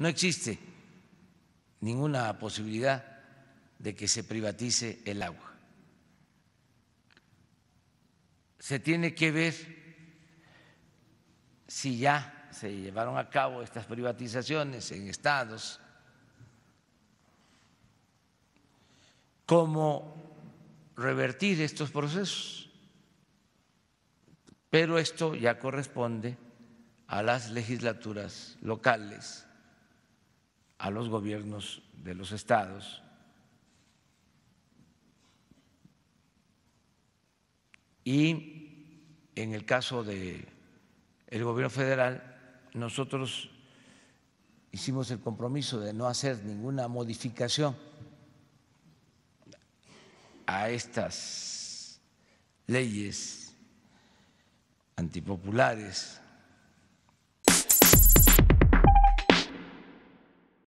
no existe ninguna posibilidad de que se privatice el agua. Se tiene que ver si ya se llevaron a cabo estas privatizaciones en estados, cómo revertir estos procesos. Pero esto ya corresponde a las legislaturas locales a los gobiernos de los estados y en el caso de el gobierno federal nosotros hicimos el compromiso de no hacer ninguna modificación a estas leyes antipopulares